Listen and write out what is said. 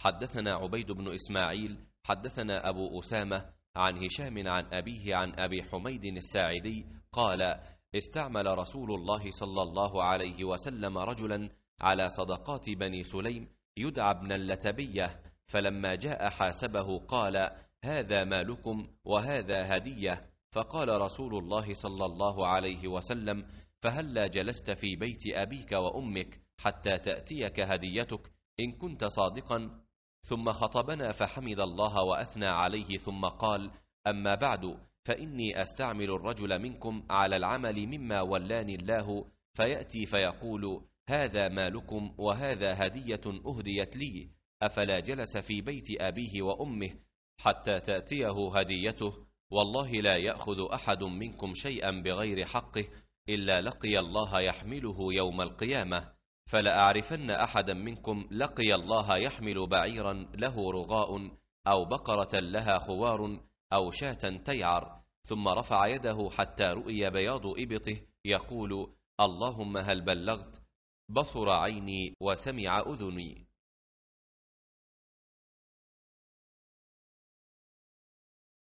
حدثنا عبيد بن إسماعيل حدثنا أبو أسامة عن هشام عن أبيه عن أبي حميد الساعدي قال استعمل رسول الله صلى الله عليه وسلم رجلا على صدقات بني سليم يدعى ابن اللتبية فلما جاء حاسبه قال هذا مالكم وهذا هدية فقال رسول الله صلى الله عليه وسلم فهلا جلست في بيت أبيك وأمك حتى تأتيك هديتك إن كنت صادقا ثم خطبنا فحمد الله وأثنى عليه ثم قال أما بعد فإني أستعمل الرجل منكم على العمل مما ولاني الله فيأتي فيقول هذا مالكم وهذا هدية أهديت لي أفلا جلس في بيت أبيه وأمه حتى تأتيه هديته والله لا يأخذ أحد منكم شيئا بغير حقه إلا لقي الله يحمله يوم القيامة فلأعرفن أحدا منكم لقي الله يحمل بعيرا له رغاء أو بقرة لها خوار أو شاة تيعر ثم رفع يده حتى رؤي بياض إبطه يقول اللهم هل بلغت بصر عيني وسمع أذني